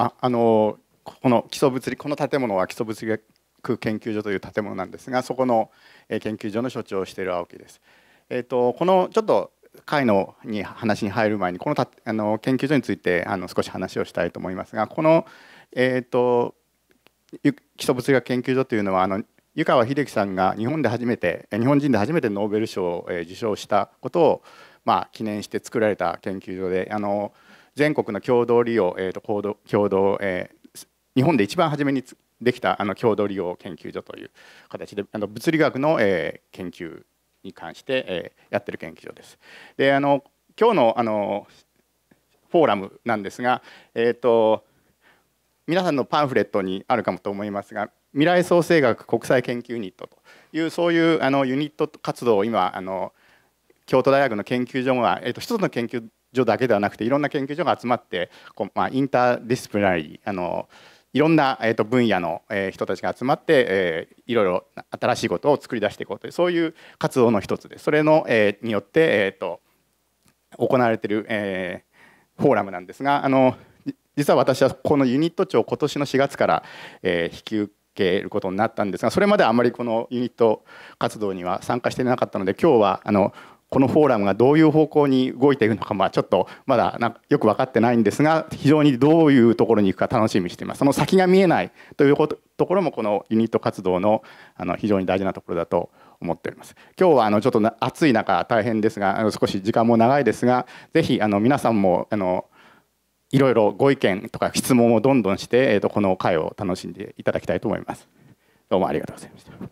ああのこの基礎物理この建物は基礎物理学研究所という建物なんですがそこの研究所の所長をしている青木です。えーと、このちょっと会のに話に入る前にこのたあの研究所についてあの少し話をしたいと思いますがこの、えーと、と基礎物理学研究所というのはあの湯川秀樹さんが日本で初めて日本人で初めてノーベル賞を受賞したことを、まあ、記念して作られた研究所であの全国の共同利用、えーと、共同、えー、日本で一番初めにできたあの共同利用研究所という形であの物理学の、えー、研究に関して、えー、やってる研究所です。であの今日のあのフォーラムなんですが、えーと、皆さんのパンフレットにあるかもと思いますが未来創生学国際研究ユニットというそういうあのユニット活動を今あの京都大学の研究所が、えーと、と一つの研究所だけではなくていろんな研究所が集まってこう、まあ、インターディスプリナリーあのいろんな、えー、と分野の、え人たちが集まって、えいろいろ新しいことを作り出していこうというそういう活動の一つでそれの、えによって、えー、と行われてる、えフォーラムなんですがあの実は私はこのユニット長を今年の4月から、え引き受けることになったんですがそれまであまりこのユニット活動には参加していなかったので今日はあのこのフォーラムがどういう方向に動いていくのか、まあ、ちょっとまだなよく分かってないんですが非常にどういうところに行くか楽しみにしていますその先が見えないということころもこのユニット活動のあの非常に大事なところだと思っております今日はあのちょっと暑い中大変ですがあの少し時間も長いですがぜひあの皆さんもあのいろいろご意見とか質問をどんどんして、えー、とこの会を楽しんでいただきたいと思います。どうもありがとうございました。